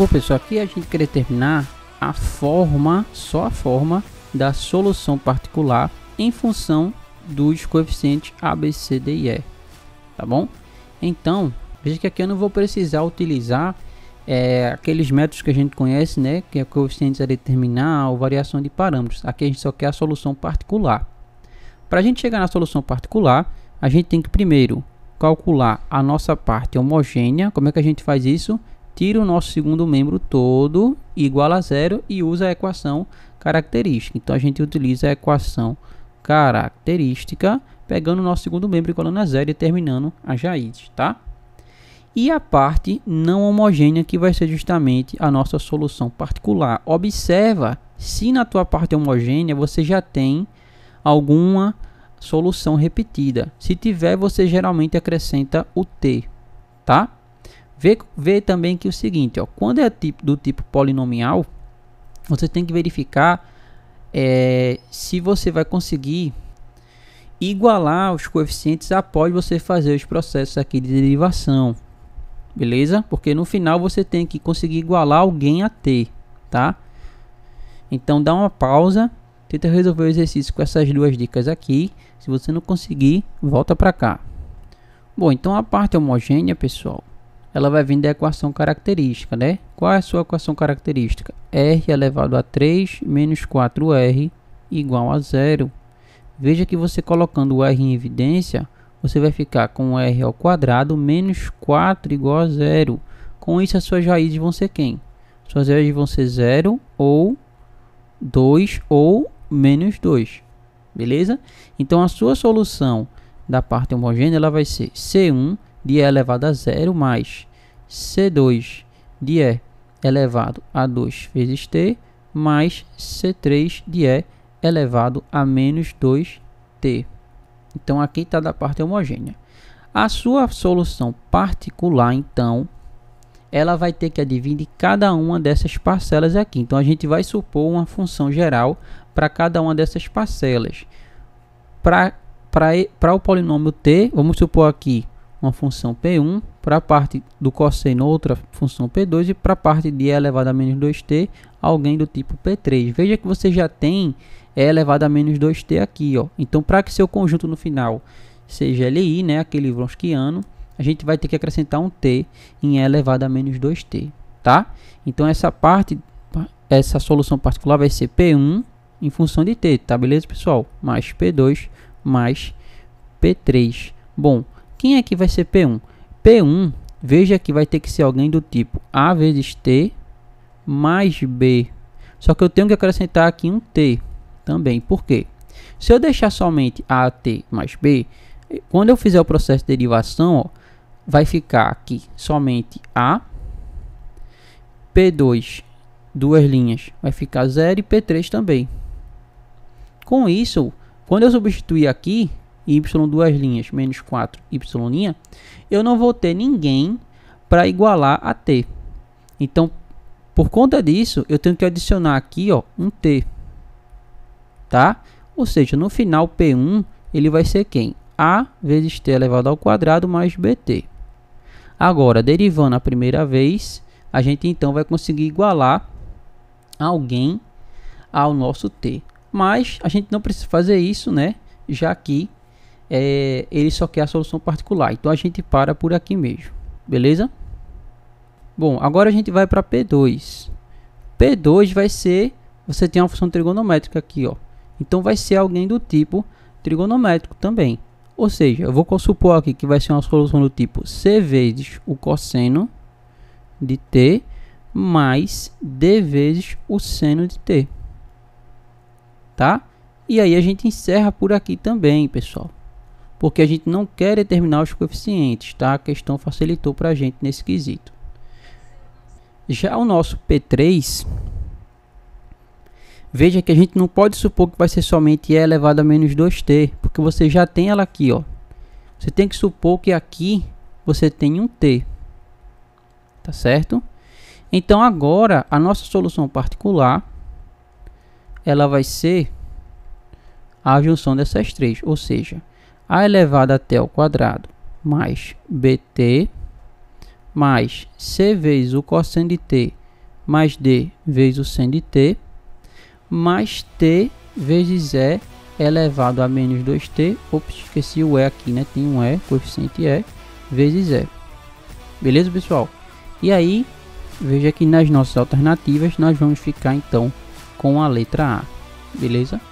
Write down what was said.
Bom pessoal, aqui a gente quer determinar a forma, só a forma da solução particular em função dos coeficientes A, B, C, D e E, tá bom? Então, veja que aqui eu não vou precisar utilizar é, aqueles métodos que a gente conhece, né? Que é coeficientes a determinar ou variação de parâmetros. Aqui a gente só quer a solução particular. Para a gente chegar na solução particular, a gente tem que primeiro calcular a nossa parte homogênea. Como é que a gente faz isso? tira o nosso segundo membro todo igual a zero e usa a equação característica. Então a gente utiliza a equação característica pegando o nosso segundo membro igual a zero e terminando a jaídes, tá? E a parte não homogênea que vai ser justamente a nossa solução particular. Observa se na tua parte homogênea você já tem alguma solução repetida. Se tiver, você geralmente acrescenta o T, tá? Vê, vê também que é o seguinte, ó, quando é do tipo polinomial, você tem que verificar é, se você vai conseguir igualar os coeficientes após você fazer os processos aqui de derivação, beleza? Porque no final você tem que conseguir igualar alguém a t, tá? Então dá uma pausa, tenta resolver o exercício com essas duas dicas aqui. Se você não conseguir, volta para cá. Bom, então a parte homogênea, pessoal, ela vai vir da equação característica, né? Qual é a sua equação característica? R elevado a 3 menos 4R igual a zero. Veja que você colocando o R em evidência, você vai ficar com R ao quadrado menos 4 igual a zero. Com isso, as suas raízes vão ser quem? Suas raízes vão ser zero ou 2 ou menos 2. Beleza? Então, a sua solução da parte homogênea ela vai ser C1 é de E elevado a zero mais C2 de E elevado a 2 vezes T mais C3 de E elevado a menos 2T. Então, aqui está da parte homogênea. A sua solução particular, então, ela vai ter que dividir cada uma dessas parcelas aqui. Então, a gente vai supor uma função geral para cada uma dessas parcelas. Para o polinômio t, vamos supor aqui uma função P1, para a parte do cosseno outra função P2 e para a parte de E é elevado a menos 2t alguém do tipo P3. Veja que você já tem E elevado a menos 2t aqui. Ó. Então para que seu conjunto no final seja LI, né, aquele Vronskiano, a gente vai ter que acrescentar um t em E elevado a menos 2t. Tá? Então essa parte, essa solução particular vai ser P1 em função de t, tá beleza pessoal? Mais P2 mais P3. Bom, quem é que vai ser P1? P1, veja que vai ter que ser alguém do tipo A vezes T mais B. Só que eu tenho que acrescentar aqui um T também. Por quê? Se eu deixar somente AT mais B, quando eu fizer o processo de derivação, ó, vai ficar aqui somente A, P2, duas linhas, vai ficar 0 e P3 também. Com isso, quando eu substituir aqui, y duas linhas menos 4 y eu não vou ter ninguém para igualar a t. Então, por conta disso, eu tenho que adicionar aqui ó, um t. Tá? Ou seja, no final P1 ele vai ser quem? A vezes t elevado ao quadrado mais bt. Agora, derivando a primeira vez, a gente então vai conseguir igualar alguém ao nosso t. Mas a gente não precisa fazer isso, né? Já que é, ele só quer a solução particular. Então a gente para por aqui mesmo, beleza? Bom, agora a gente vai para P2. P2 vai ser, você tem uma função trigonométrica aqui, ó. Então vai ser alguém do tipo trigonométrico também. Ou seja, eu vou supor aqui que vai ser uma solução do tipo c vezes o cosseno de t mais d vezes o seno de t. Tá? E aí a gente encerra por aqui também, pessoal porque a gente não quer determinar os coeficientes, tá? A questão facilitou para a gente nesse quesito. Já o nosso P3, veja que a gente não pode supor que vai ser somente E elevado a menos 2T, porque você já tem ela aqui, ó. Você tem que supor que aqui você tem um T, tá certo? Então agora a nossa solução particular ela vai ser a junção dessas três, ou seja, a elevado até ao quadrado mais bt mais c vezes o cosseno de t mais d vezes o seno de t mais t vezes e elevado a menos 2t, ops, esqueci o e aqui, né? Tem um e, coeficiente e, vezes e. Beleza, pessoal? E aí, veja que nas nossas alternativas nós vamos ficar então com a letra A, beleza?